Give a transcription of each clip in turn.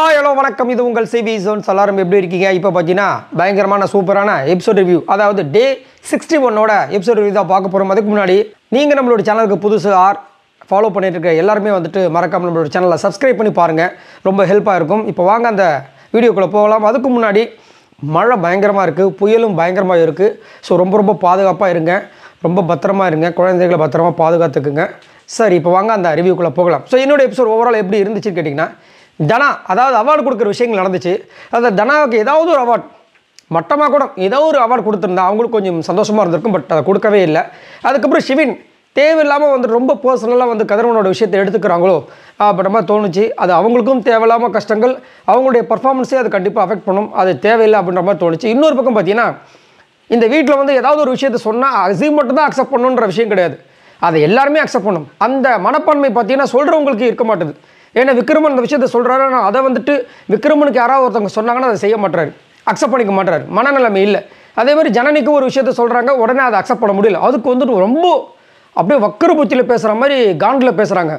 hi hello வணக்கம் இது உங்கள் சிபி ஜோன்ஸ் எல்லாரும் எப்படி இருக்கீங்க இப்போ பார்த்தீங்கன்னா பயங்கரமான சூப்பரான எபிசோட் ரிவ்யூ அதாவது டே சிக்ஸ்டி ஒன்னோட எபிசோட் ரிவ்யூ தான் பார்க்க போகிறோம் அதுக்கு முன்னாடி நீங்கள் நம்மளோட சேனலுக்கு புதுசு ஆர் ஃபாலோ பண்ணிட்டு இருக்க எல்லாருமே வந்துட்டு மறக்காமல் நம்மளோட சேனலை சப்ஸ்கிரைப் பண்ணி பாருங்கள் ரொம்ப ஹெல்ப்பாக இருக்கும் இப்போ வாங்க அந்த வீடியோக்குள்ளே போகலாம் அதுக்கு முன்னாடி மழை பயங்கரமாக இருக்குது புயலும் பயங்கரமாக இருக்குது ஸோ ரொம்ப ரொம்ப பாதுகாப்பாக இருங்க ரொம்ப பத்திரமா இருங்க குழந்தைகளை பத்திரமா பாதுகாத்துக்குங்க சரி இப்போ வாங்க அந்த ரிவ்யூக்குள்ளே போகலாம் ஸோ என்னோடய எபிசோட் ஓவரால் எப்படி இருந்துச்சுன்னு கேட்டிங்கன்னா தனா அதாவது அவார்டு கொடுக்குற விஷயங்கள் நடந்துச்சு அந்த தனாவுக்கு ஏதாவது ஒரு அவார்ட் மட்டமாக கூட ஏதோ ஒரு அவார்டு கொடுத்துருந்தா அவங்களுக்கு கொஞ்சம் சந்தோஷமாக இருந்திருக்கும் பட் அதை கொடுக்கவே இல்லை அதுக்கப்புறம் சிவின் தேவையில்லாமல் வந்து ரொம்ப பர்சனலாக வந்து கதிரவனோட விஷயத்தை எடுத்துக்கிறாங்களோ அப்படின்ற மாதிரி தோணுச்சு அது அவங்களுக்கும் தேவையில்லாமல் கஷ்டங்கள் அவங்களுடைய பர்ஃபார்மன்ஸே அது கண்டிப்பாக அஃபெக்ட் பண்ணும் அது தேவையில்லை அப்படின்ற மாதிரி தோணுச்சு இன்னொரு பக்கம் பார்த்தீங்கன்னா இந்த வீட்டில் வந்து ஏதாவது ஒரு விஷயத்த சொன்னால் அசீவ் மட்டும் தான் அக்செப்ட் பண்ணுன்ற விஷயம் கிடையாது அதை எல்லாருமே அக்செப்ட் பண்ணும் அந்த மனப்பான்மை பார்த்தீங்கன்னா சொல்கிறவங்களுக்கு இருக்க மாட்டேது ஏன்னா விக்ரமன் அந்த விஷயத்த சொல்கிறாரு அதை வந்துட்டு விக்ரமனுக்கு யாராவது ஒருத்தவங்க சொன்னாங்கன்னா அதை செய்ய மாட்டாரு அக்செப்ட் பண்ணிக்க மாட்டாரு மனநிலைமை இல்லை அதே மாதிரி ஜனனிக்கு ஒரு விஷயத்த சொல்கிறாங்க உடனே அதை அக்செப்ட் பண்ண முடியல அதுக்கு வந்துட்டு ரொம்ப அப்படியே வக்கர பேசுகிற மாதிரி காண்டில் பேசுகிறாங்க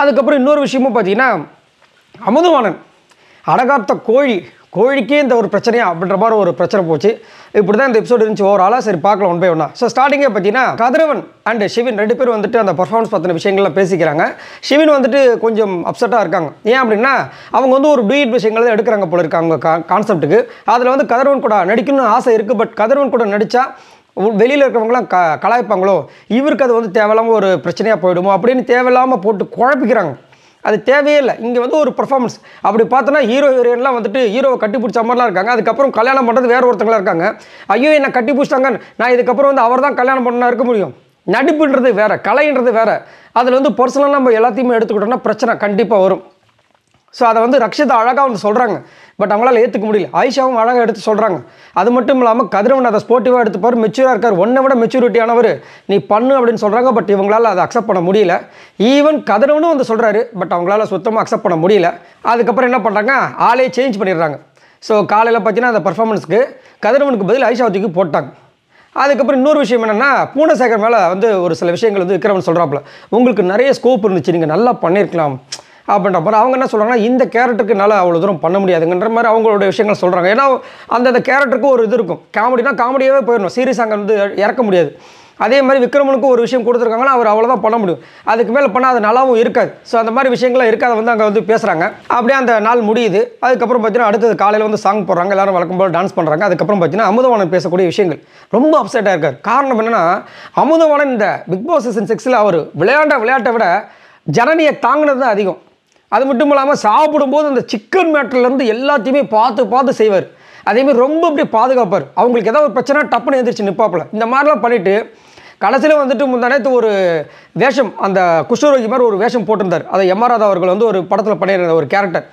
அதுக்கப்புறம் இன்னொரு விஷயமும் பார்த்தீங்கன்னா அமுதவாணன் அடகாத்த கோழி கோழிக்கே இந்த ஒரு பிரச்சனையா அப்படின்ற மாதிரி ஒரு பிரச்சனை போச்சு இப்படி தான் இந்த எபிசோடு இருந்துச்சு ஓவராலாக சரி பார்க்கலாம் ஒன் பை ஒன்னா ஸோ ஸ்டார்டிங்கே பார்த்தீங்கன்னா கதிரவன் அண்ட் ஷிவின் ரெண்டு பேரும் வந்துட்டு அந்த பர்ஃபார்மன்ஸ் பார்த்துன விஷயங்கள்லாம் பேசிக்கிறாங்க ஷிவின் வந்துட்டு கொஞ்சம் அப்செட்டாக இருக்காங்க ஏன் அப்படின்னா அவங்க வந்து ஒரு டூயிட் விஷயங்கள் தான் எடுக்கிறாங்க போல இருக்காங்க கான்செப்ட்டுக்கு அதில் வந்து கதிரவன் கூட நடிக்கணும்னு ஆசை இருக்குது பட் கதிரவன் கூட நடித்தா வெளியில் இருக்கிறவங்களாம் க கலாய்ப்பாங்களோ இவருக்கு அது வந்து தேவையில்லாமல் ஒரு பிரச்சனையாக போயிடுமோ அப்படின்னு தேவையில்லாமல் போட்டு குழப்பிக்கிறாங்க அது தேவையே இல்லை இங்கே வந்து ஒரு பர்ஃபார்மன்ஸ் அப்படி பார்த்தோன்னா ஹீரோ ஹீரோயின்லாம் வந்துட்டு ஹீரோவை கட்டி பிடிச்ச மாதிரிலாம் இருக்காங்க அதுக்கப்புறம் கல்யாணம் பண்ணுறது வேறு ஒருத்தங்களாக இருக்காங்க ஐயோ என்னை கட்டி பிடிச்சிட்டாங்க நான் இதுக்கப்புறம் வந்து அவர் தான் கல்யாணம் பண்ணால் இருக்க முடியும் நடிப்புன்றது வேறு கலைன்றது வேறு அதில் வந்து பர்சனலாக நம்ம எல்லாத்தையுமே எடுத்துக்கிட்டோம்னா பிரச்சனை கண்டிப்பாக வரும் ஸோ அதை வந்து ரக்ஷிதா அழகாக ஒன்று சொல்கிறாங்க பட் அவங்களால ஏற்றுக்க முடியல ஆயிஷாவும் அழகாக எடுத்து சொல்கிறாங்க அது மட்டும் இல்லாமல் கதிரவன் அதை ஸ்போர்ட்டிவாக எடுத்துப்பார் மெச்சூராக இருக்கார் ஒன்றை விட மெச்சூரிட்டியானவர் நீ பண்ணு அப்படின்னு சொல்கிறாங்க பட் இவங்களால் அதை அக்செப்ட் பண்ண முடியல ஈவன் கதிரவனும் வந்து சொல்கிறாரு பட் அவங்களால சுத்தமாக அக்செப்ட் பண்ண முடியல அதுக்கப்புறம் என்ன பண்ணுறாங்க ஆளே சேஞ்ச் பண்ணிடுறாங்க ஸோ காலையில் பார்த்தீங்கன்னா அந்த பர்ஃபார்மன்ஸ்க்கு கதிரவனுக்கு பதில் ஆயிஷாவை போட்டாங்க அதுக்கப்புறம் இன்னொரு விஷயம் என்னென்னா பூனசேகர் மேலே வந்து ஒரு சில விஷயங்கள் வந்து விக்ரமன் சொல்கிறாப்புல உங்களுக்கு நிறைய ஸ்கோப் இருந்துச்சு நீங்கள் நல்லா பண்ணியிருக்கலாம் அப்படின்ற மாதிரி அவங்க என்ன சொல்கிறாங்கன்னா இந்த கேரக்டருக்கு நல்லா அவ்வளோ தூரம் பண்ண முடியாதுங்கிற மாதிரி அவங்களோட விஷயங்கள் சொல்கிறாங்க ஏன்னா அந்தந்த கேரக்டருக்கு ஒரு இது இருக்கும் காமெடினா காமெடியாகவே போயிடணும் சீரியஸ் அங்கே வந்து இறக்க முடியாது அதே மாதிரி விக்ரமனுக்கு ஒரு விஷயம் கொடுத்துருக்காங்கன்னா அவர் அவ்வளோதான் பண்ண முடியும் அதுக்கு மேலே பண்ணால் அது நல்லாவும் இருக்காது ஸோ அந்த மாதிரி விஷயங்கள்லாம் இருக்காது வந்து அங்கே வந்து பேசுகிறாங்க அப்படியே அந்த நாள் முடியுது அதுக்கப்புறம் பார்த்தீங்கன்னா அடுத்தது காலையில் வந்து சாங் போடுறாங்க எல்லாரும் வழக்கம் போல் டான்ஸ் பண்ணுறாங்க அதுக்கப்புறம் பார்த்தீங்கன்னா அமுதவாணன் பேசக்கூடிய விஷயங்கள் ரொம்ப அப்செட்டாக இருக்கார் காரணம் என்னென்னா அமுதவாணன் இந்த பிக் பாஸ் சிக்ஸில் அவர் விளையாண்ட விளையாட்டை விட ஜனனியை தாங்கினது தான் அதிகம் அது மட்டும் இல்லாமல் சாப்பிடும்போது அந்த சிக்கன் மேட்டர்லேருந்து எல்லாத்தையுமே பார்த்து பார்த்து செய்வார் அதேமாதிரி ரொம்ப அப்படியே பாதுகாப்பார் அவங்களுக்கு ஏதாவது ஒரு பிரச்சனை டப்புன்னு எழுந்திரிச்சு நிற்பாப்பில் இந்த மாதிரிலாம் பண்ணிவிட்டு கடைசியில் வந்துட்டு முந்தானத்து ஒரு வேஷம் அந்த குஷ்ணரோகி மாதிரி ஒரு வேஷம் போட்டிருந்தார் அதை எம் ஆர் அவர்கள் வந்து ஒரு படத்தில் பண்ணியிருந்தார் ஒரு கேரக்டர்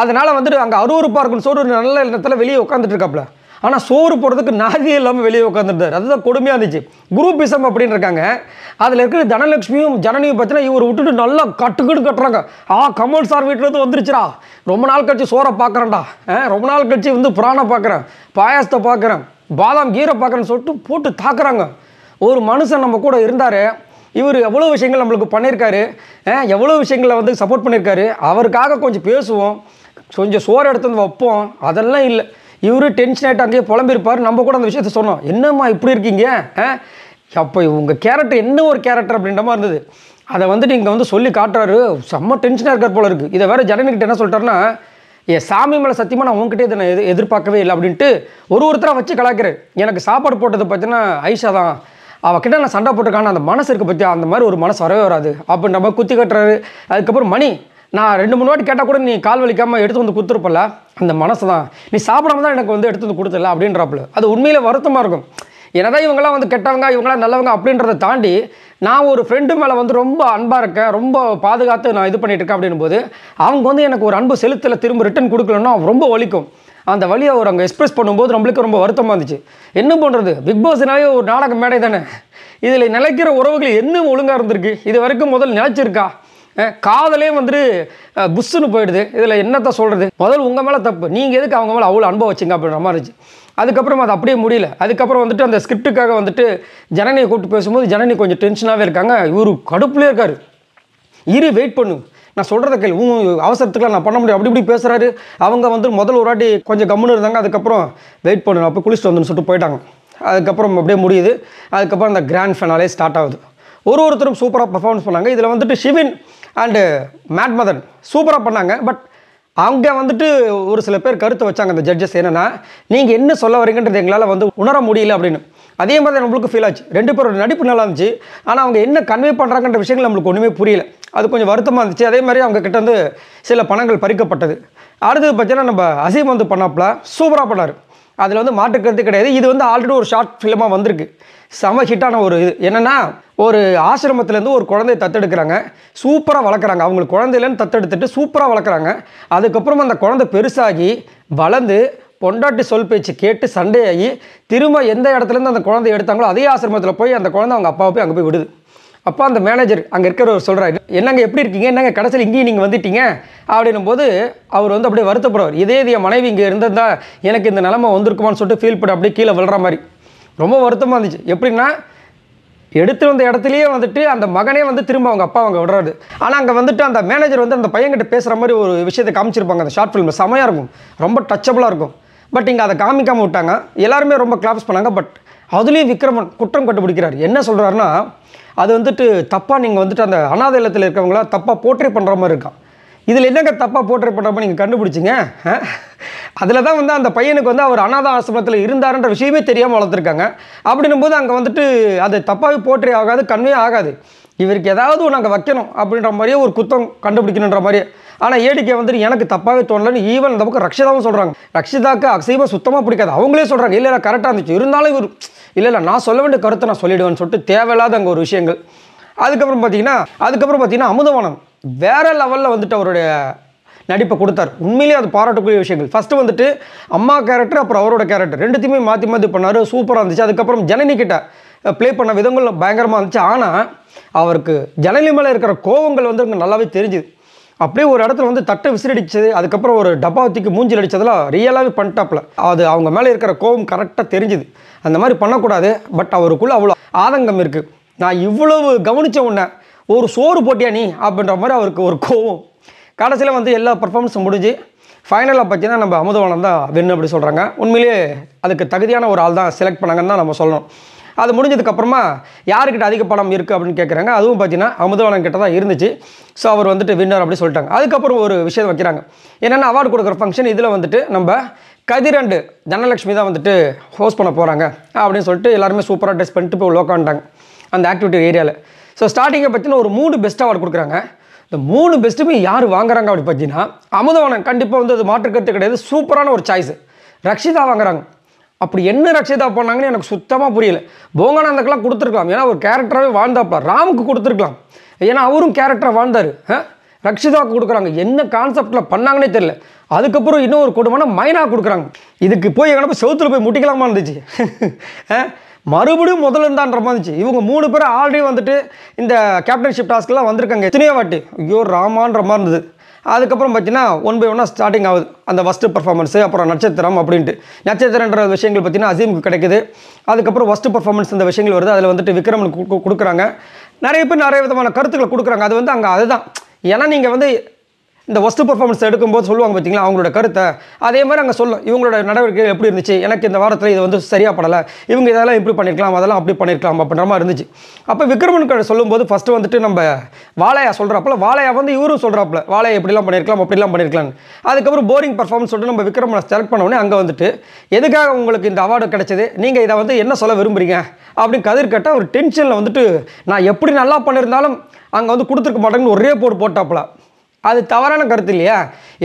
அதனால் வந்துட்டு அங்கே அருவறுப்பாக இருக்குன்னு சொல்லிட்டு ஒரு நல்ல இடத்துல வெளியே உட்காந்துட்டு இருக்காப்புல ஆனால் சோறு போடுறதுக்கு நாதியே இல்லாமல் வெளியே உட்காந்துருந்தார் அதுதான் கொடுமையாக இருந்துச்சு குரூப் இசம் அப்படின்னு இருக்காங்க அதில் இருக்கிற தனலட்சுமியும் ஜனனியும் பார்த்தீங்கன்னா இவர் விட்டுட்டு நல்லா கட்டுக்கிட்டு கட்டுறாங்க ஆ கமல் சார் வீட்டில் இருந்து வந்துருச்சுடா ரொம்ப நாள் கழிச்சு சோறை பார்க்குறேன்டா ரொம்ப நாள் கழிச்சு வந்து புராணம் பார்க்குறேன் பாயாசத்தை பார்க்குறேன் பாதாம் கீரை பார்க்குறேன்னு சொல்லிட்டு போட்டு தாக்குறாங்க ஒரு மனுஷன் நம்ம கூட இருந்தார் இவர் எவ்வளோ விஷயங்கள் நம்மளுக்கு பண்ணியிருக்காரு எவ்வளோ விஷயங்களை வந்து சப்போர்ட் பண்ணியிருக்காரு அவருக்காக கொஞ்சம் பேசுவோம் கொஞ்சம் சோறு எடுத்து வந்து வைப்போம் அதெல்லாம் இல்லை இவர் டென்ஷன் ஆகிட்டு அங்கேயே புலம்பிருப்பார் நம்ம கூட அந்த விஷயத்த சொன்னோம் என்னம்மா இப்படி இருக்கீங்க அப்போ உங்கள் கேரக்டர் என்ன ஒரு கேரக்டர் அப்படின்ற மாதிரி இருந்தது அதை வந்துட்டு இங்கே வந்து சொல்லி காட்டுறாரு செம்ம டென்ஷனாக இருக்கிற போல இருக்குது இதை வேறு ஜனனுக்கிட்ட என்ன சொல்லிட்டாருன்னா ஏ சாமி மேலே சத்தியமாக நான் உங்ககிட்டே இதை நான் எது எதிர்பார்க்கவே இல்லை அப்படின்ட்டு ஒரு ஒருத்தராக வச்சு கலாக்கிறேன் எனக்கு சாப்பாடு போட்டது பார்த்தீங்கன்னா ஐஷா தான் அவகிட்ட நான் சண்டை போட்டிருக்கான அந்த மனசு இருக்க பற்றி அந்த மாதிரி ஒரு மனசு வரவே வராது அப்படின்ற மாதிரி குத்தி கட்டுறாரு அதுக்கப்புறம் மணி நான் ரெண்டு மூணு வாட்டி கேட்டால் கூட நீ கால் வலிக்காமல் எடுத்து வந்து கொடுத்துருப்பல அந்த மனசு தான் நீ சாப்பிடாம தான் எனக்கு வந்து எடுத்து வந்து கொடுத்தல அப்படின்றாப்புல அது உண்மையில் வருத்தமாக இருக்கும் என்னதான் இவங்களாம் வந்து கெட்டவங்க இவங்களாம் நல்லவங்க அப்படின்றத தாண்டி நான் ஒரு ஃப்ரெண்டு மேலே வந்து ரொம்ப அன்பாக இருக்கேன் ரொம்ப பாதுகாத்து நான் இது பண்ணிகிட்டு இருக்கேன் அப்படின்னும் போது அவங்க வந்து எனக்கு ஒரு அன்பு செலுத்தலை திரும்ப ரிட்டன் கொடுக்கலன்னா ரொம்ப வலிக்கும் அந்த வழியை அவர் அங்கே எக்ஸ்பிரஸ் பண்ணும்போது நம்மளுக்கு ரொம்ப வருத்தமாக இருந்துச்சு என்ன பண்ணுறது பிக் பாஸ்னாலே ஒரு நாடகம் மேடை தானே இதில் நிலைக்கிற உறவுகள் என்ன ஒழுங்காக இருந்திருக்கு இது வரைக்கும் முதல் நிலச்சிருக்கா காதலே வந்துட்டு புஷ்ஷுன்னு போயிடுது இதில் என்னத்தை சொல்கிறது முதல் உங்கள் மேலே தப்பு நீங்கள் எதுக்கு அவங்க மேலே அவ்வளோ அனுபவம் வச்சுங்க அப்படின்ற மாதிரி இருந்துச்சு அதுக்கப்புறம் அது அப்படியே முடியல அதுக்கப்புறம் வந்துட்டு அந்த ஸ்கிரிப்டுக்காக வந்துட்டு ஜனனியை கூப்பிட்டு பேசும்போது ஜனனி கொஞ்சம் டென்ஷனாகவே இருக்காங்க இவர் கடுப்புலேயே இருக்கார் இரு வெயிட் பண்ணு நான் சொல்கிறத கேள்வி அவசரத்துக்குலாம் நான் பண்ண முடியும் அப்படி இப்படி பேசுகிறாரு அவங்க வந்து முதல் ஒரு வாட்டி கொஞ்சம் கம்முன்னு இருந்தாங்க அதுக்கப்புறம் வெயிட் பண்ணணும் அப்போ குளிச்சுட்டு வந்துன்னு சொல்லிட்டு போயிட்டாங்க அதுக்கப்புறம் அப்படியே முடியுது அதுக்கப்புறம் அந்த கிராண்ட் ஃபைனாலே ஸ்டார்ட் ஆகுது ஒரு ஒருத்தரும் சூப்பராக பர்ஃபார்மன்ஸ் பண்ணாங்க இதில் வந்துட்டு ஷிவின் அண்டு மேட் மதன் சூப்பராக பண்ணாங்க பட் அவங்க வந்துட்டு ஒரு சில பேர் கருத்து வச்சாங்க அந்த ஜட்ஜஸ் என்னென்னா நீங்கள் என்ன சொல்ல வரீங்கன்றது எங்களால் வந்து உணர முடியல அப்படின்னு அதே மாதிரி நம்மளுக்கு ஃபீல் ஆச்சு ரெண்டு பேரோட நடிப்பு நல்லா இருந்துச்சு ஆனால் அவங்க என்ன கன்வே பண்ணுறாங்கன்ற விஷயங்கள் நம்மளுக்கு ஒன்றுமே புரியல அது கொஞ்சம் வருத்தமாக இருந்துச்சு அதே மாதிரி அவங்க கிட்ட வந்து சில பணங்கள் பறிக்கப்பட்டது அடுத்தது பார்த்தீங்கன்னா நம்ம அசீம் வந்து பண்ணாப்புல சூப்பராக பண்ணார் அதில் வந்து மாற்றுக்கிறது கிடையாது இது வந்து ஆல்ரெடி ஒரு ஷார்ட் ஃபிலிமாக வந்திருக்கு செம ஹிட்டான ஒரு இது என்னென்னா ஒரு ஆசிரமத்துலேருந்து ஒரு குழந்தைய தத்தெடுக்கிறாங்க சூப்பராக வளர்க்குறாங்க அவங்களுக்கு குழந்தையிலேருந்து தத்தெடுத்துட்டு சூப்பராக வளர்க்குறாங்க அதுக்கப்புறம் அந்த குழந்தை பெருசாகி வளர்ந்து பொண்டாட்டி சொல் பேச்சு கேட்டு சண்டையாகி திரும்ப எந்த இடத்துலேருந்து அந்த குழந்தை எடுத்தாங்களோ அதே ஆசிரமத்தில் போய் அந்த குழந்தை அவங்க அப்பாவை போய் அங்கே போய் விடுது அப்போ அந்த மேனேஜர் அங்கே இருக்கிறவர் சொல்கிறார் என்னங்க எப்படி இருக்கீங்க என்னங்க கடைசியில் இங்கேயும் நீங்கள் வந்துட்டீங்க அப்படின்னும் போது அவர் வந்து அப்படியே வருத்தப்படுவார் இதே இதே மனைவி இங்கே இருந்திருந்தா எனக்கு இந்த நிலமை வந்திருக்குமான்னு சொல்லிட்டு ஃபீல் பண்ணி அப்படியே கீழே விழுற மாதிரி ரொம்ப வருத்தமாக இருந்துச்சு எப்படின்னா எடுத்து வந்த இடத்துலையே வந்துட்டு அந்த மகனே வந்து திரும்ப அவங்க அப்பா அவங்க விடுறாரு ஆனால் அங்கே வந்துட்டு அந்த மேனேஜர் வந்து அந்த பையன்கிட்ட பேசுகிற மாதிரி ஒரு விஷயத்தை காமிச்சிருப்பாங்க அந்த ஷார்ட் ஃபிலிம் செமையாக இருக்கும் ரொம்ப டச்சபிளாக இருக்கும் பட் இங்கே அதை காமிக்காமல் விட்டாங்க எல்லாருமே ரொம்ப கிளாப்ஸ் பண்ணாங்க பட் அதுலேயும் விக்ரமன் குற்றம் கண்டுபிடிக்கிறார் என்ன சொல்கிறாருன்னா அது வந்துட்டு தப்பாக நீங்கள் வந்துட்டு அந்த அனாத இல்லத்தில் இருக்கிறவங்களா தப்பாக போர்ட்ரே பண்ணுற மாதிரி இருக்கான் இதில் என்னங்க தப்பாக போர்ட்ரே பண்ணுற மாதிரி நீங்கள் கண்டுபிடிச்சிங்க அதில் தான் வந்து அந்த பையனுக்கு வந்து அவர் அனாத ஆசிரமத்தில் இருந்தாருன்ற விஷயமே தெரியாமல் வளர்த்துருக்காங்க அப்படின்னும் போது அங்கே வந்துட்டு அது தப்பாகவே போற்றே ஆகாது கன்வே ஆகாது இவருக்கு ஏதாவது ஒன்று அங்கே வைக்கணும் அப்படின்ற மாதிரியே ஒரு குத்தம் கண்டுபிடிக்கணுன்ற மாதிரியே ஆனால் ஏடிக்கே வந்துட்டு எனக்கு தப்பாகவே தோணலன்னு ஈவன் அந்த பக்கம் ரக்ஷிதாவும் சொல்கிறாங்க ரக்ஷிதாக்கு அசைவம் சுத்தமாக பிடிக்காது அவங்களே சொல்கிறாங்க இல்லை இல்லை கரெக்டாக இருந்துச்சு இருந்தாலும் இவர் இல்லை இல்லை நான் சொல்ல வேண்டிய கருத்தை நான் சொல்லிடுவேன்னு சொல்லிட்டு தேவையில்லாத அங்கே ஒரு விஷயங்கள் அதுக்கப்புறம் பார்த்தீங்கன்னா அதுக்கப்புறம் பார்த்தீங்கன்னா அமுதவானம் வேறு லெவலில் வந்துட்டு அவருடைய நடிப்பை கொடுத்தார் உண்மையிலே அது பாராட்டக்கூடிய விஷயங்கள் ஃபஸ்ட்டு வந்துட்டு அம்மா கேரக்டர் அப்புறம் அவரோட கேரக்டர் ரெண்டுத்தையுமே மாற்றி மாற்றி பண்ணார் சூப்பராக இருந்துச்சு அதுக்கப்புறம் ஜனனி கிட்ட ப்ளே பண்ண விதங்கள் பயங்கரமாக இருந்துச்சு ஆனால் அவருக்கு ஜனனி மேலே இருக்கிற கோவங்கள் வந்து நல்லாவே தெரிஞ்சுது அப்படியே ஒரு இடத்துல வந்து தட்டை விசிறடிச்சது அதுக்கப்புறம் ஒரு டப்பா தூக்கி மூஞ்சில் அடித்ததெல்லாம் ரியலாகவே பண்ணிட்டாப்பில் அது அவங்க மேலே இருக்கிற கோவம் கரெக்டாக தெரிஞ்சுது அந்த மாதிரி பண்ணக்கூடாது பட் அவருக்குள்ளே அவ்வளோ ஆதங்கம் இருக்குது நான் இவ்வளவு கவனித்த உடனே ஒரு சோறு போட்டியா நீ அப்படின்ற மாதிரி அவருக்கு ஒரு கோவம் கடைசியில் வந்து எல்லா பர்ஃபார்மன்ஸும் முடிஞ்சு ஃபைனலாக பார்த்தீங்கன்னா நம்ம அமுதவனம் தான் வென்னு அப்படி சொல்கிறாங்க உண்மையிலேயே அதுக்கு தகுதியான ஒரு ஆள் தான் செலக்ட் பண்ணாங்கன்னு தான் நம்ம சொல்லணும் அது முடிஞ்சதுக்கப்புறமா யாருக்கிட்ட அதிக பணம் இருக்குது அப்படின்னு கேட்குறாங்க அதுவும் பார்த்தீங்கன்னா அமுதவனங்கிட்ட தான் இருந்துச்சு ஸோ அவர் வந்துட்டு வின்னர் அப்படின்னு சொல்லிட்டாங்க அதுக்கப்புறம் ஒரு விஷயம் வைக்கிறாங்க என்னென்னா அவார்டு கொடுக்குற ஃபங்க்ஷன் இதில் வந்துட்டு நம்ம கதிரண்டு தனலட்சுமி தான் வந்துட்டு ஹோஸ்ட் பண்ண போகிறாங்க அப்படின்னு சொல்லிட்டு எல்லாருமே சூப்பராக ட்ரெஸ் பண்ணிட்டு போய் உட்காந்துட்டாங்க அந்த ஆக்டிவிட்டி ஏரியாவில் ஸோ ஸ்டார்டிங்கை பற்றின ஒரு மூணு பெஸ்ட் அவார்டு கொடுக்குறாங்க இந்த மூணு பெஸ்ட்டுமே யார் வாங்குறாங்க அப்படி பார்த்தீங்கன்னா அமுதவனம் கண்டிப்பாக வந்து அது மாற்றுக்கிறது கிடையாது சூப்பரான ஒரு சாய்ஸு ரக்ஷிதா வாங்குறாங்க அப்படி என்ன ரக்ஷிதா பண்ணாங்கன்னு எனக்கு சுத்தமாக புரியல போங்கானந்தக்கெல்லாம் கொடுத்துருக்கலாம் ஏன்னா ஒரு கேரக்டராகவே வாழ்ந்தாப்பா ராமுக்கு கொடுத்துருக்கலாம் ஏன்னா அவரும் கேரக்டராக வாழ்ந்தார் ரக்ஷிதாவுக்கு கொடுக்குறாங்க என்ன கான்செப்டில் பண்ணாங்கன்னே தெரில அதுக்கப்புறம் இன்னும் ஒரு கொடுமைனா மைனா கொடுக்குறாங்க இதுக்கு போய் எங்கன்னா செவத்தில் போய் முட்டிக்கலாமா இருந்துச்சு மறுபடியும் முதல்ல இருந்தான்ற மாதிரி இருந்துச்சு இவங்க மூணு பேரும் ஆல்ரெடி வந்துட்டு இந்த கேப்டன்ஷிப் டாஸ்க்கெலாம் வந்திருக்காங்க எத்தனையோ வாட்டி ஐயோ ராமான்ற மாதிரி இருந்தது அதுக்கப்புறம் பார்த்தீங்கன்னா ஒன் பை ஒன்னாக ஸ்டார்டிங் ஆகுது அந்த ஃபஸ்ட்டு பர்ஃபார்மன்ஸு அப்புறம் நட்சத்திரம் அப்படின்ட்டு நட்சத்திரன்ற விஷயங்கள் பார்த்தீங்கன்னா அசீமுக்கு கிடைக்குது அதுக்கப்புறம் ஃபஸ்ட்டு பர்ஃபார்மன்ஸ் இந்த விஷயங்கள் வருது அதில் வந்துட்டு விக்ரமனுக்கு கொடுக்குறாங்க நிறைய பேர் நிறைய விதமான கருத்துக்களை கொடுக்குறாங்க அது வந்து அங்கே அதுதான் ஏன்னா நீங்கள் வந்து இந்த ஒஸ்ட் பர்ஃபார்மன்ஸ் எடுக்கும்போது சொல்லுவாங்க பார்த்தீங்களா அவங்களோட கருத்தை அதே மாதிரி அங்கே சொல்லும் இவங்களோட நடவடிக்கை எப்படி இருந்துச்சு எனக்கு இந்த வாரத்தில் இது வந்து சரியாக படலை இவங்க இதெல்லாம் இப்படி பண்ணியிருக்கலாம் அதெல்லாம் அப்படி பண்ணியிருக்கலாம் அப்படின்ற மாதிரி இருந்துச்சு அப்போ விக்ரமன் சொல்லும்போது ஃபஸ்ட்டு வந்துட்டு நம்ம வாழையா சொல்கிறாப்புல வாழையா வந்து இவரும் சொல்கிறாப்புல வாழையை இப்படிலாம் பண்ணியிருக்கலாம் அப்படிலாம் பண்ணியிருக்கலாம்னு அதுக்கப்புறம் போரிங் பர்ஃபார்மன்ஸ் சொல்லிட்டு நம்ம விக்ரமனை செலக்ட் பண்ணோடனே அங்கே வந்துட்டு எதுக்காக உங்களுக்கு இந்த அவார்டு கிடைச்சது நீங்கள் இதை வந்து என்ன சொல்ல விரும்புகிறீங்க அப்படின்னு கதிர் ஒரு டென்ஷனில் வந்துட்டு நான் எப்படி நல்லா பண்ணியிருந்தாலும் அங்கே வந்து கொடுத்துருக்க மாட்டேங்குன்னு ஒரே போர்டு போட்டாப்புல அது தவறான கருத்து இல்லையா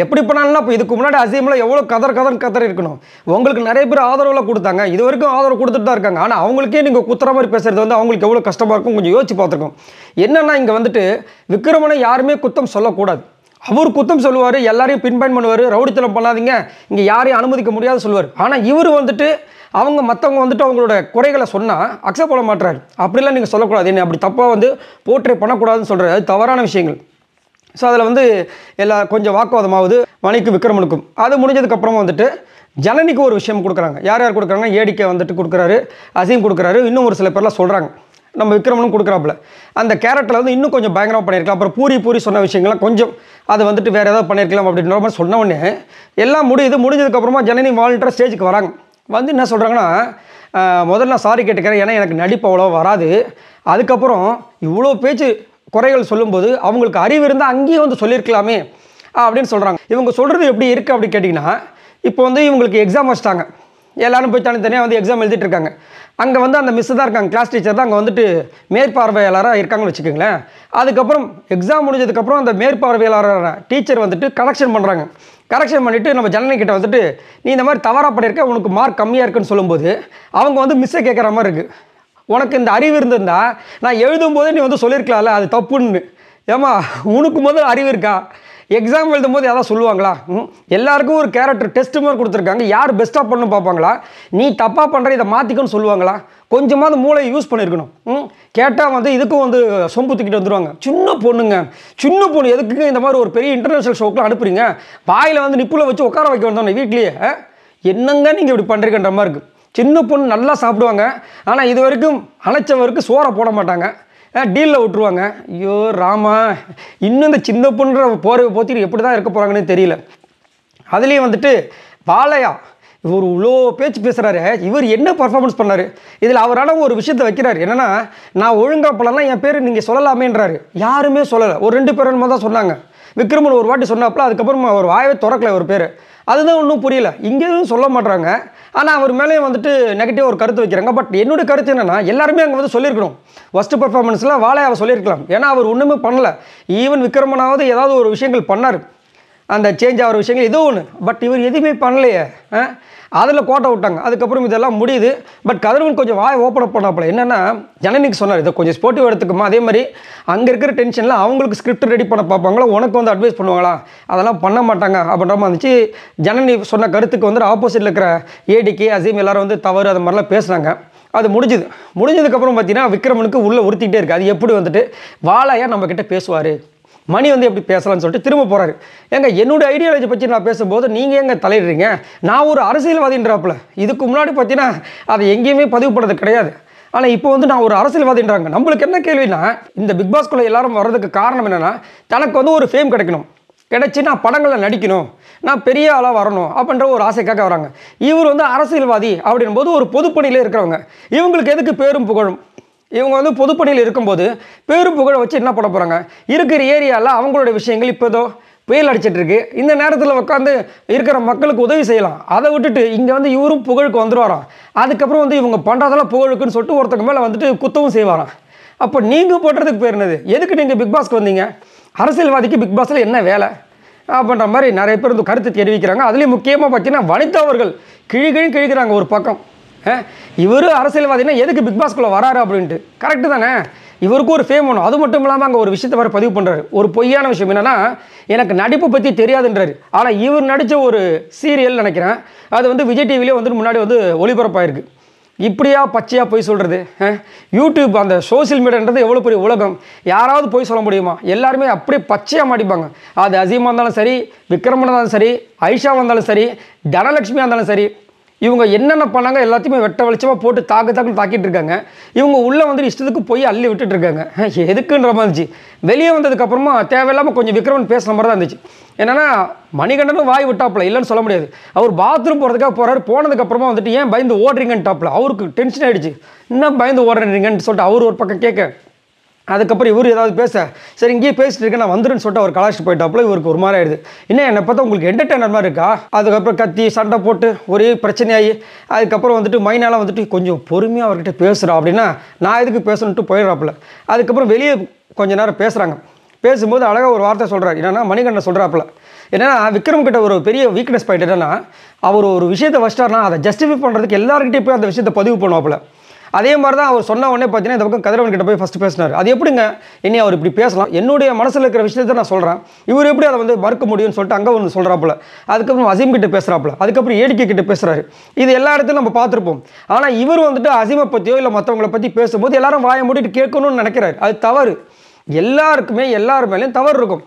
எப்படி பண்ணாலும் இப்போ இதுக்கு முன்னாடி அசீமில் எவ்வளோ கதர் கதர் கதர் இருக்கணும் உங்களுக்கு நிறைய பேர் ஆதரவுலாம் கொடுத்தாங்க இது வரைக்கும் ஆதரவு கொடுத்துட்டு தான் இருக்காங்க ஆனால் அவங்களுக்கே நீங்கள் குத்துற மாதிரி பேசுகிறது வந்து அவங்களுக்கு எவ்வளோ கஷ்டமாக இருக்கும் கொஞ்சம் யோசிச்சு பார்த்துருக்கோம் என்னென்னா இங்கே வந்துட்டு விக்ரமனை யாருமே குத்தம் சொல்லக்கூடாது அவர் குத்தம் சொல்லுவார் எல்லாரையும் பின்பயன் பண்ணுவார் ரவுடித்தனம் பண்ணாதீங்க இங்கே யாரையும் அனுமதிக்க முடியாது சொல்லுவார் ஆனால் இவர் வந்துட்டு அவங்க மற்றவங்க வந்துட்டு அவங்களோட குறைகளை சொன்னால் அக்செப்ட் பண்ண அப்படிலாம் நீங்கள் சொல்லக்கூடாது என்ன அப்படி தப்பாக வந்து போற்றி பண்ணக்கூடாதுன்னு சொல்கிறார் அது தவறான விஷயங்கள் ஸோ அதில் வந்து எல்லா கொஞ்சம் வாக்குவாதமாவது மணிக்கு விக்ரமனுக்கும் அது முடிஞ்சதுக்கப்புறமா வந்துட்டு ஜனனிக்கு ஒரு விஷயம் கொடுக்குறாங்க யார் யார் கொடுக்குறாங்க ஏடிக்கை வந்துட்டு கொடுக்குறாரு அசீம் கொடுக்குறாரு இன்னும் ஒரு சில பேர்லாம் சொல்கிறாங்க நம்ம விக்ரமனும் கொடுக்குறாப்புல அந்த கேரக்டரில் வந்து இன்னும் கொஞ்சம் பயங்கரமாக பண்ணியிருக்கலாம் அப்புறம் பூரி பூரி சொன்ன விஷயங்கள்லாம் கொஞ்சம் அதை வந்துட்டு வேறு ஏதாவது பண்ணியிருக்கலாம் அப்படின்ற மாதிரி சொன்ன உடனே எல்லாம் முடியுது முடிஞ்சதுக்கப்புறமா ஜனனி வாலண்டர் ஸ்டேஜுக்கு வராங்க வந்து என்ன சொல்கிறாங்கன்னா முதல்ல நான் சாரி கேட்டுக்கிறேன் ஏன்னா எனக்கு நடிப்பு அவ்வளோ வராது அதுக்கப்புறம் இவ்வளோ பேச்சு குறைகள் சொல்லும்போது அவங்களுக்கு அறிவு இருந்தால் அங்கேயும் வந்து சொல்லியிருக்கலாமே அப்படின்னு சொல்கிறாங்க இவங்க சொல்கிறது எப்படி இருக்குது அப்படின்னு கேட்டிங்கன்னா இப்போ வந்து இவங்களுக்கு எக்ஸாம் வச்சிட்டாங்க எல்லோரும் போய் தனித்தனியாக வந்து எக்ஸாம் எழுதிட்டு இருக்காங்க அங்கே வந்து அந்த மிஸ் தான் இருக்காங்க கிளாஸ் டீச்சர் தான் அங்கே வந்துட்டு மேற்பார்வையாளராக இருக்காங்கன்னு வச்சுக்கோங்களேன் அதுக்கப்புறம் எக்ஸாம் முடிஞ்சதுக்கப்புறம் அந்த மேற்பார்வையாளரான டீச்சர் வந்துட்டு கரெக்ஷன் பண்ணுறாங்க கரெக்ஷன் பண்ணிவிட்டு நம்ம ஜனனிக்கிட்ட வந்துட்டு நீ இந்த மாதிரி தவறாக பண்ணியிருக்க உனக்கு மார்க் கம்மியாக இருக்குன்னு சொல்லும்போது அவங்க வந்து மிஸ்ஸை கேட்குற மாதிரி இருக்குது உனக்கு இந்த அறிவு இருந்திருந்தா நான் எழுதும் போதே நீ வந்து சொல்லியிருக்கலாம்ல அது தப்புன்னு ஏமா உனக்கு முதல் அறிவு இருக்கா எக்ஸாம் எழுதும் போது எதாவது சொல்லுவாங்களா எல்லாருக்கும் ஒரு கேரக்டர் டெஸ்ட் மாதிரி கொடுத்துருக்காங்க யார் பெஸ்ட்டாக பண்ணு பார்ப்பாங்களா நீ தப்பாக பண்ணுற இதை மாற்றிக்கணும்னு சொல்லுவாங்களா கொஞ்சமாக அந்த மூளையை யூஸ் பண்ணியிருக்கணும் கேட்டால் வந்து இதுக்கும் வந்து சொம்பு தூக்கிட்டு வந்துடுவாங்க சின்ன பொண்ணுங்க சின்ன பொண்ணு எதுக்குங்க இந்த மாதிரி ஒரு பெரிய இன்டர்நேஷனல் ஷோக்கெலாம் அனுப்புறீங்க வாயில் வந்து நிப்பில் வச்சு உட்கார வைக்க வந்தோன்னே வீட்லேயே என்னங்க நீங்கள் இப்படி பண்ணுறீங்கன்ற மாதிரி இருக்குது சின்ன பொண்ணு நல்லா சாப்பிடுவாங்க ஆனால் இது வரைக்கும் அணைச்சவருக்கு சோறை போட மாட்டாங்க டீலில் விட்டுருவாங்க ஐயோ ராமா இன்னும் இந்த சின்ன பொண்ணுற போகிற போத்திட்டு எப்படி தான் இருக்க போகிறாங்கன்னு தெரியல அதுலேயும் வந்துட்டு வாழையா இவர் இவ்வளோ பேச்சு பேசுகிறாரு இவர் என்ன பர்ஃபார்மன்ஸ் பண்ணார் இதில் அவரான ஒரு விஷயத்த வைக்கிறார் என்னென்னா நான் ஒழுங்காக பண்ணலாம் என் பேர் நீங்கள் சொல்லலாமேன்றாரு யாருமே சொல்லலை ஒரு ரெண்டு பேர் தான் சொன்னாங்க விக்ரமன் ஒரு வாட்டி சொன்னாப்புல அதுக்கப்புறம் அவர் வாயவே திறக்கலை ஒரு பேர் அதுதான் ஒன்றும் புரியல இங்கேயும் சொல்ல மாட்டுறாங்க ஆனால் அவர் மேலேயும் வந்துட்டு நெகட்டிவ் ஒரு கருத்து வைக்கிறாங்க பட் என்னுடைய கருத்து என்னென்னா எல்லாருமே அங்கே வந்து சொல்லியிருக்கணும் ஃபஸ்ட்டு பர்ஃபார்மன்ஸில் அவர் சொல்லியிருக்கலாம் ஏன்னா அவர் ஒன்றுமே பண்ணலை ஈவன் விக்ரமனாவது ஏதாவது ஒரு விஷயங்கள் பண்ணார் அந்த சேஞ்ச் ஆகிற விஷயங்கள் எதுவும் ஒன்று பட் இவர் எதுவுமே பண்ணலையே அதில் கோட்டை விட்டாங்க அதுக்கப்புறம் இதெல்லாம் முடியுது பட் கதிரவன் கொஞ்சம் வாய் ஓப்பன் அப் பண்ணாப்புல என்னென்னா ஜனனிக்கு சொன்னார் இதை கொஞ்சம் ஸ்போர்ட்டிவ் எடுத்துக்கோமா அதே மாதிரி அங்கே இருக்கிற டென்ஷனில் அவங்களுக்கு ஸ்கிரிப்ட் ரெடி பண்ண பார்ப்பாங்களா உனக்கு வந்து அட்வைஸ் பண்ணுவாங்களா அதெல்லாம் பண்ண மாட்டாங்க அப்படின்ற மாதிரி இருந்துச்சு ஜனனி சொன்ன கருத்துக்கு வந்து ஆப்போசிட்டில் இருக்கிற ஏடிக்கு அசீம் எல்லோரும் வந்து தவறு அது மாதிரிலாம் பேசுகிறாங்க அது முடிஞ்சுது முடிஞ்சதுக்கப்புறம் பார்த்தீங்கன்னா விக்ரமனுக்கு உள்ளே உறுத்திக்கிட்டே இருக்குது அது எப்படி வந்துட்டு வாழையாக நம்மக்கிட்ட பேசுவார் மணி வந்து எப்படி பேசலாம்னு சொல்லிட்டு திரும்ப போகிறாரு ஏங்க என்னுடைய ஐடியாலஜி பற்றி நான் பேசும்போது நீங்கள் எங்கே தலையிடுறீங்க நான் ஒரு அரசியல்வாதின்றாப்புல இதுக்கு முன்னாடி பார்த்தீங்கன்னா அதை எங்கேயுமே பதிவு பண்ணது கிடையாது ஆனால் இப்போ வந்து நான் ஒரு அரசியல்வாதின்றாங்க நம்மளுக்கு என்ன கேள்வினா இந்த பிக் பாஸ்குள்ளே எல்லாரும் வர்றதுக்கு காரணம் என்னென்னா தனக்கு வந்து ஒரு ஃபேம் கிடைக்கணும் கிடைச்சி நான் படங்களில் நடிக்கணும் நான் பெரிய ஆளாக வரணும் அப்படின்ற ஒரு ஆசைக்காக வராங்க இவர் வந்து அரசியல்வாதி அப்படின்போது ஒரு பொதுப்பணியில் இருக்கிறவங்க இவங்களுக்கு எதுக்கு பேரும் புகழும் இவங்க வந்து பொதுப்பணியில் இருக்கும்போது பேரு புகழை வச்சு என்ன பண்ண போகிறாங்க இருக்கிற ஏரியாவில் அவங்களோட விஷயங்கள் இப்போதோ புயல் அடிச்சிட்ருக்கு இந்த நேரத்தில் உட்காந்து இருக்கிற மக்களுக்கு உதவி செய்யலாம் அதை விட்டுட்டு இங்கே வந்து இவரும் புகழுக்கு வந்துடுவாராம் அதுக்கப்புறம் வந்து இவங்க பண்ணுறதெல்லாம் புகழுக்குன்னு சொல்லிட்டு ஒருத்தங்க மேலே வந்துட்டு குத்தவும் செய்வாராம் அப்போ நீங்கள் போடுறதுக்கு பேர் என்னது எதுக்கு நீங்கள் பிக் பாஸ்க்கு வந்தீங்க அரசியல்வாதிக்கு பிக்பாஸில் என்ன வேலை அப்படின்ற மாதிரி நிறைய பேர் வந்து கருத்து தெரிவிக்கிறாங்க அதுலேயும் முக்கியமாக பார்த்தீங்கன்னா வனிதா அவர்கள் கிழிகிழும் கிழிக்கிறாங்க ஒரு பக்கம் இவர் அரசியல்வாதினா எதுக்கு பிக் பாஸ்க்குள்ளே வராரு அப்படின்ட்டு கரெக்டு தானே இவருக்கும் ஒரு ஃபேம் ஒன்று அது மட்டும் இல்லாமல் அங்கே ஒரு விஷயத்தை வர பதிவு பண்ணுறாரு ஒரு பொய்யான விஷயம் என்னென்னா எனக்கு நடிப்பு பற்றி தெரியாதுன்றாரு ஆனால் இவர் நடித்த ஒரு சீரியல் நினைக்கிறேன் அது வந்து விஜய் டிவிலே வந்து முன்னாடி வந்து ஒளிபரப்பாயிருக்கு இப்படியா பச்சையாக போய் சொல்கிறது யூடியூப் அந்த சோசியல் மீடியான்றது எவ்வளோ பெரிய உலகம் யாராவது போய் சொல்ல முடியுமா எல்லாருமே அப்படியே பச்சையாக மாட்டிப்பாங்க அது அசீமாக இருந்தாலும் சரி விக்ரமன் இருந்தாலும் சரி ஐஷா வந்தாலும் சரி தனலக்ஷ்மியாக இருந்தாலும் சரி இவங்க என்னென்ன பண்ணாங்க எல்லாத்தையுமே வெட்ட வெளிச்சமாக போட்டு தாக்கு தாக்குன்னு தாக்கிட்டு இருக்காங்க இவங்க உள்ளே வந்து இஷ்டத்துக்கு போய் அள்ளி விட்டுட்டு இருக்காங்க எதுக்குன்ற மாதிரி இருந்துச்சு வெளியே வந்ததுக்கப்புறமா தேவையில்லாமல் கொஞ்சம் விக்ரமன் பேசுகிற மாதிரி தான் இருந்துச்சு என்னென்னா மணிகண்டனும் வாய் விட்டாப்புல இல்லைன்னு சொல்ல முடியாது அவர் பாத்ரூம் போகிறதுக்காக போகிறாரு போனதுக்கப்புறமா வந்துட்டு ஏன் பயந்து ஓடுறீங்கன்னு டாப்பில் அவருக்கு டென்ஷன் ஆகிடுச்சு இன்னும் பயந்து ஓடுறீங்கன்னு சொல்லிட்டு அவர் ஒரு பக்கம் கேட்க அதுக்கப்புறம் இவர் ஏதாவது பேச சரி இங்கேயே பேசிட்டு இருக்கேன் நான் வந்துருன்னு சொல்லிட்டு அவர் கலாச்சி போயிட்டாப்புல இவருக்கு ஒரு மாதிரி ஆயிடுது என்ன என்னை பார்த்தா உங்களுக்கு என்டர்டைனர் மாதிரி இருக்கா அதுக்கப்புறம் கத்தி சண்டை போட்டு ஒரே பிரச்சனையாகி அதுக்கப்புறம் வந்துட்டு மைனாலாம் வந்துட்டு கொஞ்சம் பொறுமையாக அவர்கிட்ட பேசுகிறோம் அப்படின்னா நான் எதுக்கு பேசணுன்ட்டு போயிடுறாப்புல அதுக்கப்புறம் வெளியே கொஞ்ச நேரம் பேசுகிறாங்க பேசும்போது அழகாக ஒரு வார்த்தை சொல்கிறார் என்னென்னா மணிகண்டன் சொல்கிறாப்புல என்னென்னா விக்ரம் கிட்ட ஒரு பெரிய வீக்னஸ் பாயிண்ட் என்னென்னா அவர் ஒரு விஷயத்தை வச்சிட்டார்னா அதை ஜஸ்டிஃபை பண்ணுறதுக்கு எல்லாருக்கிட்டே போய் அந்த விஷயத்தை பதிவு பண்ணுவாப்புல அதே மாதிரி தான் அவர் சொன்ன உடனே பார்த்தீங்கன்னா இந்த பக்கம் கதிரவன் கிட்ட போய் ஃபஸ்ட்டு பேசினார் அது எப்படிங்க இனி அவர் இப்படி பேசலாம் என்னுடைய மனசில் இருக்கிற விஷயத்த நான் சொல்கிறேன் இவர் எப்படி அதை வந்து மறுக்க முடியும்னு சொல்லிட்டு அங்கே ஒன்று சொல்கிறாப்புல அதுக்கப்புறம் அசீம் கிட்ட பேசுகிறாப்புல அதுக்கப்புறம் ஏடிக்கை கிட்ட பேசுகிறாரு இது எல்லா இடத்துலையும் நம்ம பார்த்துருப்போம் ஆனால் இவர் வந்துட்டு அசீமை பற்றியோ இல்லை மற்றவங்களை பற்றி பேசும்போது எல்லாரும் வாயை மூடிட்டு கேட்கணும்னு நினைக்கிறாரு அது தவறு எல்லாருக்குமே எல்லார் மேலேயும் தவறு இருக்கும்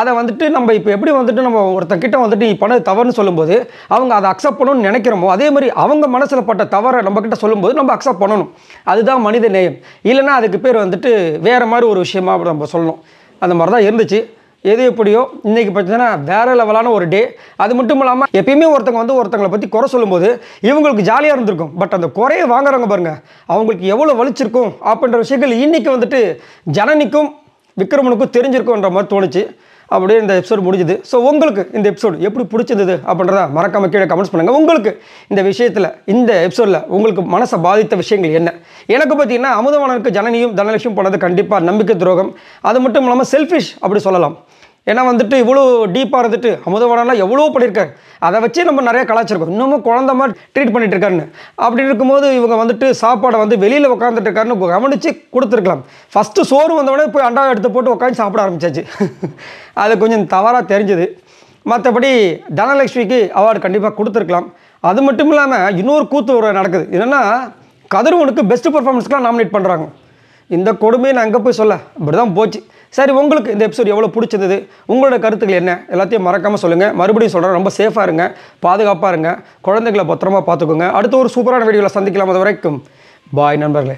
அதை வந்துட்டு நம்ம இப்போ எப்படி வந்துட்டு நம்ம ஒருத்தக்கிட்ட வந்துட்டு நீ பண்ணது தவறுன்னு சொல்லும்போது அவங்க அதை அக்செப்ட் பண்ணணும்னு நினைக்கிறோமோ அதே மாதிரி அவங்க மனசில் பட்ட தவறை நம்மக்கிட்ட சொல்லும்போது நம்ம அக்செப்ட் பண்ணணும் அதுதான் மனித நேயம் இல்லைனா அதுக்கு பேர் வந்துட்டு வேறு மாதிரி ஒரு விஷயமா நம்ம சொல்லணும் அந்த மாதிரி தான் இருந்துச்சு எது எப்படியோ இன்றைக்கி பார்த்தீங்கன்னா வேறு லெவலான ஒரு டே அது மட்டும் இல்லாமல் எப்பயுமே ஒருத்தங்க வந்து ஒருத்தங்களை பற்றி குறை சொல்லும்போது இவங்களுக்கு ஜாலியாக இருந்திருக்கும் பட் அந்த குறையை வாங்குறாங்க பாருங்கள் அவங்களுக்கு எவ்வளோ வலிச்சிருக்கும் அப்படின்ற விஷயங்கள் இன்றைக்கி வந்துட்டு ஜனனிக்கும் விக்ரமனுக்கும் தெரிஞ்சிருக்குன்ற மாதிரி தோணுச்சு அப்படியே இந்த எபிசோடு முடிஞ்சுது ஸோ உங்களுக்கு இந்த எபிசோடு எப்படி பிடிச்சிருந்தது அப்படின்றத மறக்காமல் கீழே கமெண்ட்ஸ் பண்ணுங்கள் உங்களுக்கு இந்த விஷயத்தில் இந்த எபிசோடில் உங்களுக்கு மனசை பாதித்த விஷயங்கள் என்ன எனக்கு பார்த்தீங்கன்னா அமுதவானனுக்கு ஜனனியும் தனலட்சியும் போனது கண்டிப்பாக நம்பிக்கை துரோகம் அது மட்டும் இல்லாமல் செல்ஃபிஷ் அப்படி சொல்லலாம் ஏன்னா வந்துட்டு இவ்வளோ டீப்பாக இருந்துட்டு அமுதவானெலாம் எவ்வளோ பண்ணியிருக்கேன் அதை வச்சு நம்ம நிறைய கலாச்சிருக்கோம் இன்னமும் குழந்த மாதிரி ட்ரீட் பண்ணிட்டு இருக்காருன்னு அப்படி இருக்கும்போது இவங்க வந்துட்டு சாப்பாடை வந்து வெளியில் உட்காந்துட்டு இருக்காருன்னு கவனித்து கொடுத்துருக்கலாம் ஃபஸ்ட்டு சோறு வந்தவொடனே போய் அண்டாவை எடுத்து போட்டு உட்காந்து சாப்பிட ஆரம்பிச்சாச்சு அது கொஞ்சம் தவறாக தெரிஞ்சது மற்றபடி தனலக்ஷ்மிக்கு அவார்டு கண்டிப்பாக கொடுத்துருக்கலாம் அது மட்டும் இல்லாமல் இன்னொரு கூத்து ஒரு நடக்குது என்னென்னா கதிரவனுக்கு பெஸ்ட் பர்ஃபார்மன்ஸ்க்கெலாம் நாமினேட் பண்ணுறாங்க இந்த கொடுமையை நான் அங்கே போய் சொல்ல இப்படி தான் போச்சு சரி உங்களுக்கு இந்த எபிசோட் எவ்வளோ பிடிச்சிருந்தது உங்களோட கருத்துக்கள் என்ன எல்லாத்தையும் மறக்காமல் சொல்லுங்கள் மறுபடியும் சொல்கிறேன் ரொம்ப சேஃபாக இருங்க பாதுகாப்பாக இருங்க குழந்தைங்களை பத்திரமா பார்த்துக்கோங்க அடுத்த ஒரு சூப்பரான வீடியோவில் சந்திக்கலாம் அது வரைக்கும் பாய் நண்பர்களே